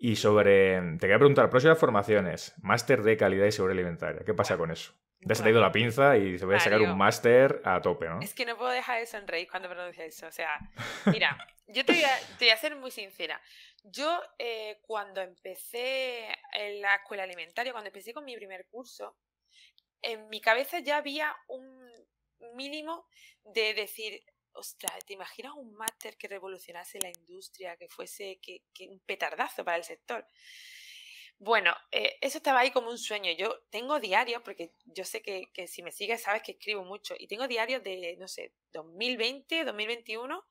Y sobre. Te quería preguntar, próximas formaciones, máster de calidad y seguridad alimentaria. ¿Qué pasa con eso? Ya Te ha ido la pinza y se voy a sacar un máster a tope, ¿no? Es que no puedo dejar de sonreír cuando pronuncias eso. O sea, mira, yo te voy, a, ser muy sincera. Yo, eh, cuando empecé en la escuela alimentaria, cuando empecé con mi primer curso, en mi cabeza ya había un mínimo de decir, ostras, ¿te imaginas un máster que revolucionase la industria, que fuese que, un petardazo para el sector? Bueno, eh, eso estaba ahí como un sueño. Yo tengo diarios, porque yo sé que, si me sigues sabes que escribo mucho, y tengo diarios de, no sé, 2020, 2021,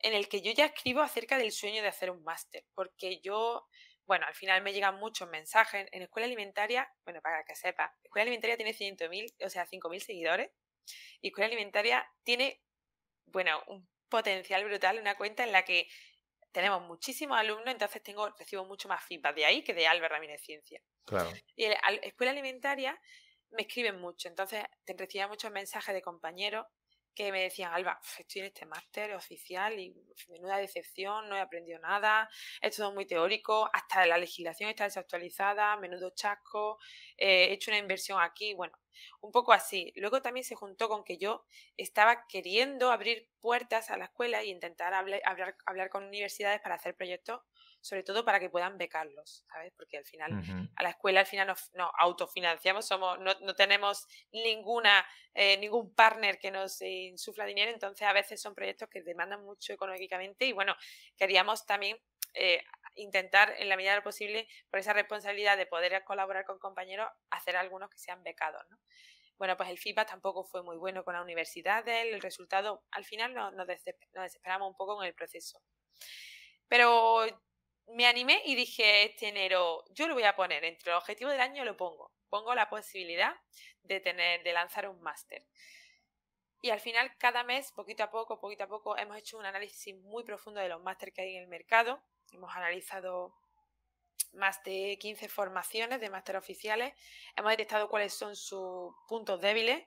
en el que yo ya escribo acerca del sueño de hacer un máster, porque yo, bueno, al final me llegan muchos mensajes. En Escuela Alimentaria, bueno, para que sepa, Escuela Alimentaria tiene 100.000, o sea, 5.000 seguidores, y Escuela Alimentaria tiene bueno, un potencial brutal, una cuenta en la que tenemos muchísimos alumnos, entonces tengo, recibo mucho más feedback de ahí que de Albert Ramírez Ciencia. Y en la escuela alimentaria me escriben mucho, entonces recibía muchos mensajes de compañeros que me decían, Alba, estoy en este máster oficial y menuda decepción, no he aprendido nada, esto es muy teórico, hasta la legislación está desactualizada, menudo chasco, eh, he hecho una inversión aquí, bueno, un poco así. Luego también se juntó con que yo estaba queriendo abrir puertas a la escuela y intentar hablar, hablar, hablar con universidades para hacer proyectos sobre todo para que puedan becarlos, ¿sabes? Porque al final, a la escuela al final nos, autofinanciamos, somos, no, tenemos ninguna, eh, ningún partner que nos insufla dinero, entonces a veces son proyectos que demandan mucho económicamente y bueno, queríamos también eh, intentar en la medida de lo posible, por esa responsabilidad de poder colaborar con compañeros, hacer algunos que sean becados, ¿no? Bueno, pues el feedback tampoco fue muy bueno con la universidad, el resultado, al final nos, desesperamos un poco en el proceso. Pero me animé y dije este enero, yo lo voy a poner, entre los objetivos del año lo pongo, pongo la posibilidad de tener, de lanzar un máster. Y al final, cada mes, poquito a poco, poquito a poco, hemos hecho un análisis muy profundo de los máster que hay en el mercado. Hemos analizado más de 15 formaciones de máster oficiales. Hemos detectado cuáles son sus puntos débiles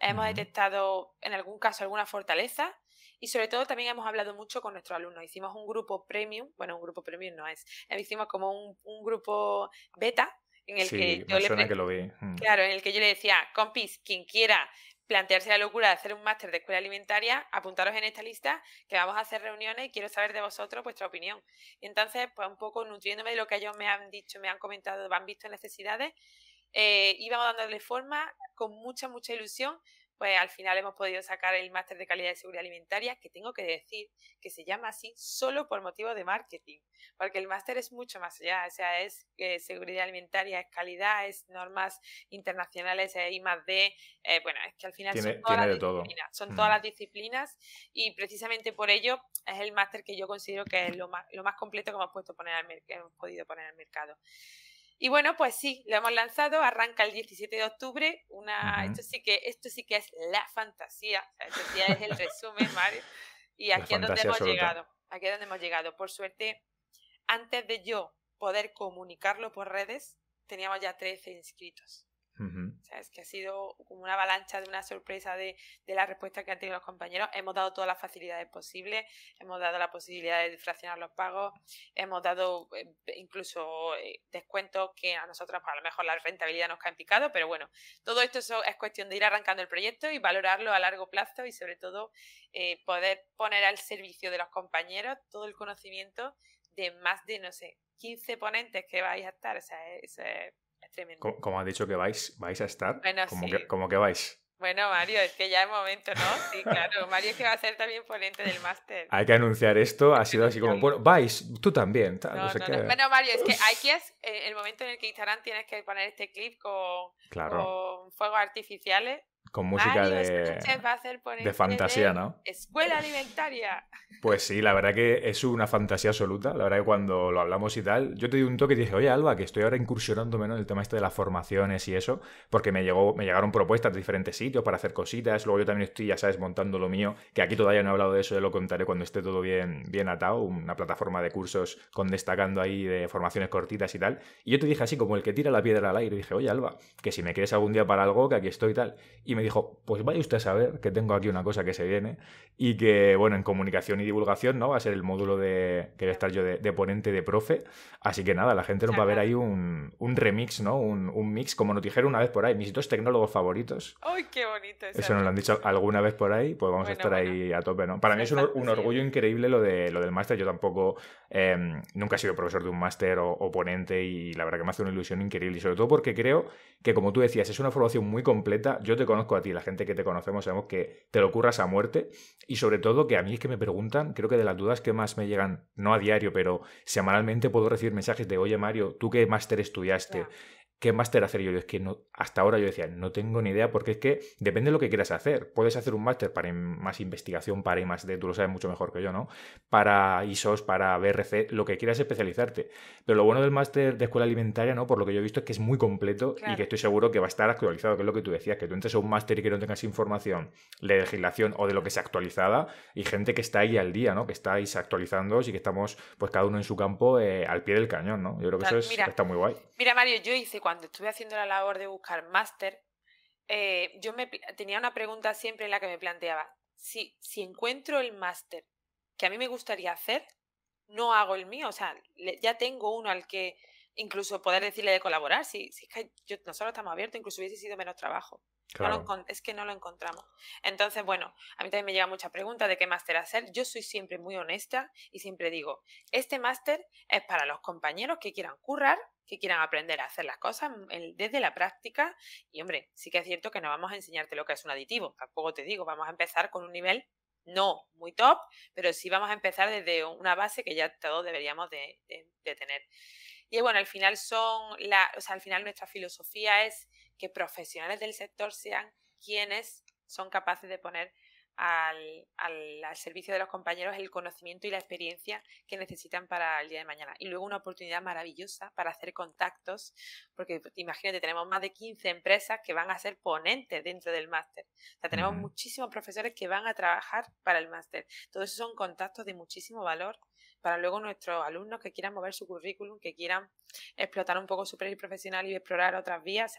Hemos detectado en algún caso alguna fortaleza y sobre todo también hemos hablado mucho con nuestros alumnos. Hicimos un grupo premium, bueno, un grupo premium no es, eh, hicimos como un, grupo beta en el que yo le mm. Claro, en el que yo le decía, compis, quien quiera plantearse la locura de hacer un máster de escuela alimentaria, apuntaros en esta lista que vamos a hacer reuniones y quiero saber de vosotros vuestra opinión. entonces, pues un poco nutriéndome de lo que ellos me han dicho, me han comentado, me han visto necesidades, eh, íbamos dándole forma con mucha, mucha ilusión. Pues al final hemos podido sacar el máster de calidad y seguridad alimentaria, que tengo que decir que se llama así solo por motivo de marketing, porque el máster es mucho más allá, o sea, es eh, seguridad alimentaria, es calidad, es normas internacionales, es I más D, eh, bueno, es que al final son, todas las, son todas mm. las disciplinas y precisamente por ello es el máster que yo considero que es lo más, lo más completo que hemos, puesto poner al que hemos podido poner al mercado. Y bueno, pues sí, lo hemos lanzado, arranca el 17 de octubre, una, esto, sí que, esto sí que es la fantasía, esto sí es el resumen, ¿vale? y aquí es donde hemos llegado, aquí es donde hemos llegado. Por suerte, antes de yo poder comunicarlo por redes, teníamos ya 13 inscritos es que ha sido como una avalancha de una sorpresa de, de, la respuesta que han tenido los compañeros. Hemos dado todas las facilidades posibles, hemos dado la posibilidad de fraccionar los pagos, hemos dado eh, incluso eh, descuentos que a nosotros pues, a lo mejor la rentabilidad nos cae en picado, pero bueno, todo esto es cuestión de ir arrancando el proyecto y valorarlo a largo plazo y sobre todo eh, poder poner al servicio de los compañeros todo el conocimiento de más de, no sé, 15 ponentes que vais a estar. O es como, has dicho que vais, vais a estar. como, que, vais. Bueno, Mario, es que ya es momento, ¿no? Sí, claro. Mario es que va a ser también ponente del máster. Hay que anunciar esto. Ha sido así como, bueno, vais, tú también. no, Bueno, Mario, es que aquí es eh, el momento en el que Instagram tienes que poner este clip con, con fuegos artificiales con música de, de fantasía, ¿no? Escuela alimentaria. Pues sí, la verdad que es una fantasía absoluta. La verdad que cuando lo hablamos y tal, yo te di un toque y dije, oye Alba, que estoy ahora incursionando menos en el tema este de las formaciones y eso, porque me, llegó, me llegaron propuestas de diferentes sitios para hacer cositas. Luego yo también estoy, ya sabes, montando lo mío, que aquí todavía no he hablado de eso, ya lo contaré cuando esté todo bien, bien atado, una plataforma de cursos con destacando ahí de formaciones cortitas y tal. Y yo te dije así, como el que tira la piedra al aire, dije, oye Alba, que si me quieres algún día para algo, que aquí estoy y tal. Y me dijo, pues vaya usted a saber que tengo aquí una cosa que se viene y que, bueno, en comunicación y divulgación, ¿no? Va a ser el módulo de, que voy a estar yo de, ponente de profe. Así que nada, la gente nos va a ver ahí un, remix, ¿no? Un, mix, como nos dijeron una vez por ahí, mis dos tecnólogos favoritos. ¡Ay, qué bonito! Eso, nos lo han dicho alguna vez por ahí, pues vamos a estar ahí a tope, ¿no? Para mí es un, orgullo increíble lo, de, lo del máster. Yo tampoco, em, nunca he sido profesor de un máster o, o ponente y la verdad que me hace una ilusión increíble y sobre todo porque creo que, como tú decías, es una formación muy completa. Yo te conozco a ti, la gente que te conocemos, sabemos que te lo curras a muerte y sobre todo que a mí es que me preguntan, creo que de las dudas que más me llegan, no a diario, pero semanalmente puedo recibir mensajes de, oye Mario, ¿tú qué máster estudiaste? ¿Qué máster hacer yo? Es que no, hasta ahora yo decía, no tengo ni idea, porque es que depende de lo que quieras hacer. Puedes hacer un máster para más investigación, para más de tú lo sabes mucho mejor que yo, ¿no? Para ISOs, para BRC, lo que quieras especializarte. Pero lo bueno del máster de escuela alimentaria, ¿no? Por lo que yo he visto es que es muy completo y que estoy seguro que va a estar actualizado, que es lo que tú decías, que tú entres a un máster y que no tengas información de legislación o de lo que sea actualizada y gente que está ahí al día, ¿no? Que estáis actualizando y que estamos, pues cada uno en su campo, eh, al pie del cañón, ¿no? Yo creo que eso está muy guay. Mira, Mario, yo hice cuando estuve haciendo la labor de buscar máster, eh, yo me, tenía una pregunta siempre en la que me planteaba, si, si encuentro el máster que a mí me gustaría hacer, no hago el mío, o sea, ya tengo uno al que incluso poder decirle de colaborar, si, si es que nosotros estamos abiertos, incluso hubiese sido menos trabajo es que no lo encontramos. Entonces, bueno, a mí también me llega mucha pregunta de qué máster hacer. Yo soy siempre muy honesta y siempre digo, este máster es para los compañeros que quieran currar, que quieran aprender a hacer las cosas mm, desde la práctica. Y hombre, sí que es cierto que no vamos a enseñarte lo que es un aditivo. Tampoco te digo, vamos a empezar con un nivel no muy top, pero sí vamos a empezar desde una base que ya todos deberíamos de, tener. Y bueno, al final son, la, al final nuestra filosofía es que profesionales del sector sean quienes son capaces de poner al, al, servicio de los compañeros el conocimiento y la experiencia que necesitan para el día de mañana. Y luego una oportunidad maravillosa para hacer contactos, porque imagínate, tenemos más de 15 empresas que van a ser ponentes dentro del máster. O sea, tenemos muchísimos profesores que van a trabajar para el máster. todos esos son contactos de muchísimo valor para luego nuestros alumnos que quieran mover su currículum, que quieran explotar un poco su perfil profesional y explorar otras vías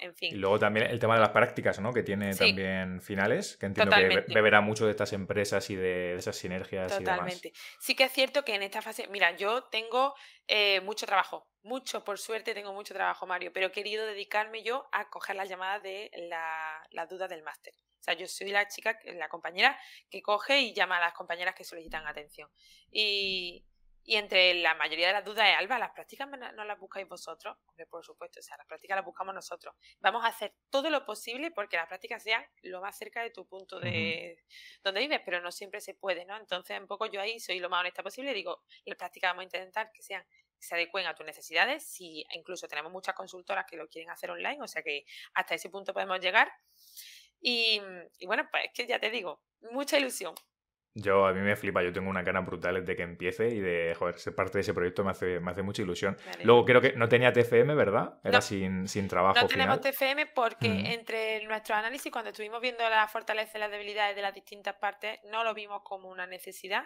en Y luego también el tema de las prácticas, ¿no? Que tiene también finales, que entiendo que beberá mucho de estas empresas y de esas sinergias. Y demás. Sí que es cierto que en esta fase, mira, yo tengo eh, mucho trabajo, mucho, por suerte tengo mucho trabajo, Mario, pero he querido dedicarme yo a coger las llamadas de la, duda del máster. O sea, yo soy la chica, la compañera que coge y llama a las compañeras que solicitan atención. Y, y entre la mayoría de las dudas de Alba, ¿las prácticas no las buscáis vosotros? por supuesto, o sea, las prácticas las buscamos nosotros. Vamos a hacer todo lo posible porque las prácticas sean lo más cerca de tu punto de donde vives, pero no siempre se puede, ¿no? Entonces, un poco yo ahí soy lo más honesta posible, digo, las prácticas vamos a intentar que sean se adecuen a tus necesidades, si incluso tenemos muchas consultoras que lo quieren hacer online, o sea que hasta ese punto podemos llegar. Y, y bueno, pues es que ya te digo, mucha ilusión, yo, a mí me flipa, yo tengo una cara brutal de que empiece y de, joder, ser parte de ese proyecto me hace, me hace mucha ilusión. Luego creo que no tenía TFM, ¿verdad? Era sin, sin, trabajo. No tenemos TFM porque mm. entre nuestro análisis, cuando estuvimos viendo las fortalezas y las debilidades de las distintas partes, no lo vimos como una necesidad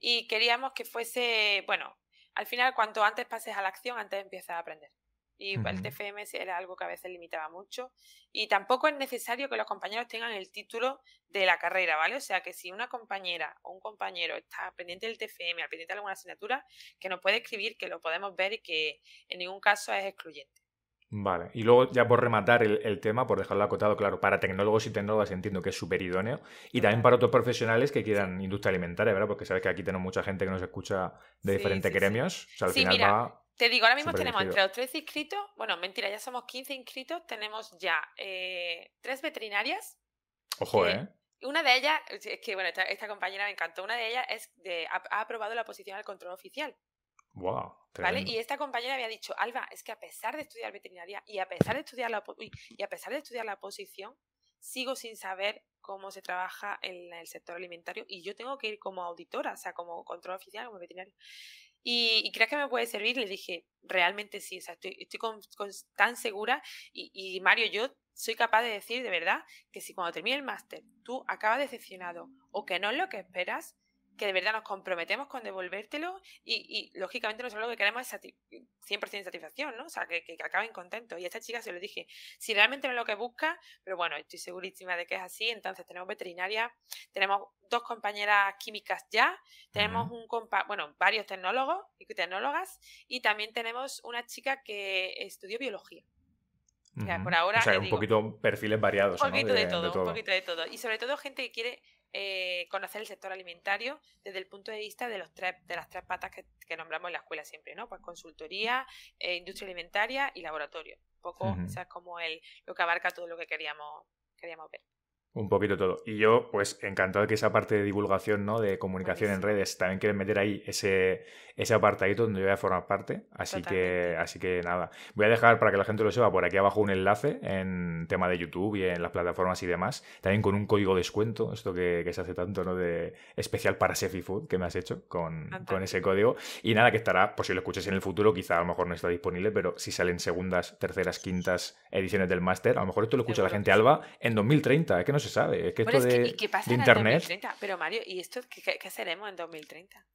y queríamos que fuese, bueno, al final cuanto antes pases a la acción, antes empiezas a aprender. Y el TFM era algo que a veces limitaba mucho. Y tampoco es necesario que los compañeros tengan el título de la carrera, ¿vale? O sea, que si una compañera o un compañero está pendiente del TFM, pendiente de alguna asignatura, que nos puede escribir, que lo podemos ver y que en ningún caso es excluyente. Vale, y luego ya por rematar el, tema, por dejarlo acotado, claro, para tecnólogos y tecnólogas entiendo que es súper idóneo, y también para otros profesionales que quieran industria alimentaria, ¿verdad? Porque sabes que aquí tenemos mucha gente que nos escucha de diferentes gremios, o sea, al final va... Te digo, ahora mismo tenemos entre los 13 inscritos, bueno, mentira, ya somos 15 inscritos, tenemos ya eh, tres veterinarias. Ojo, ¿eh? Una de ellas, es que bueno, esta, compañera me encantó, una de ellas es de, ha, aprobado la posición al control oficial. Wow, ¿Vale? Y esta compañera había dicho, Alba, es que a pesar de estudiar veterinaria y a pesar de estudiar la, posición, y a pesar de estudiar la posición sigo sin saber cómo se trabaja en el sector alimentario y yo tengo que ir como auditora, o sea, como control oficial, como veterinario y, y crees que me puede servir, le dije, realmente sí, o estoy, tan segura y, y Mario, yo soy capaz de decir de verdad que si cuando termine el máster tú acabas decepcionado o que no es lo que esperas, que de verdad nos comprometemos con devolvértelo y, lógicamente nosotros lo que queremos es 100% 100% satisfacción, ¿no? O sea, que, que, acaben contentos. Y a esta chica se lo dije, si realmente no es lo que busca, pero bueno, estoy segurísima de que es así, entonces tenemos veterinaria, tenemos dos compañeras químicas ya, tenemos un compa bueno, varios tecnólogos y tecnólogas y también tenemos una chica que estudió biología. o sea, por ahora, o sea, un poquito perfiles variados. Un poquito de todo, un poquito de todo. Y sobre todo gente que quiere eh, conocer el sector alimentario desde el punto de vista de, los tres, de las tres patas que, nombramos en la escuela siempre, ¿no? Pues consultoría, eh, industria alimentaria y laboratorio. Un poco, sea, como el, lo que abarca todo lo que queríamos, queríamos ver. Un poquito todo. Y yo, pues, encantado que esa parte de divulgación, ¿no? De comunicación en pues redes, también quieren meter ahí ese, ese apartadito donde yo voy a formar parte. Así que, así que nada. Voy a dejar para que la gente lo sepa por aquí abajo un enlace en tema de YouTube y en las plataformas y demás. También con un código descuento, esto que, se hace tanto, ¿no? De especial para Sefi Food que me has hecho con, con, ese código. Y nada, que estará, por pues, si lo escuches en el futuro, quizá a lo mejor no está disponible, pero si salen segundas, terceras, quintas ediciones del máster, a lo mejor esto lo escucha la gente Alba en 2030. Es ¿eh? que no se sabe. Es que esto es de, de Internet. Pero Mario, ¿y esto qué, qué, qué seremos en 2030?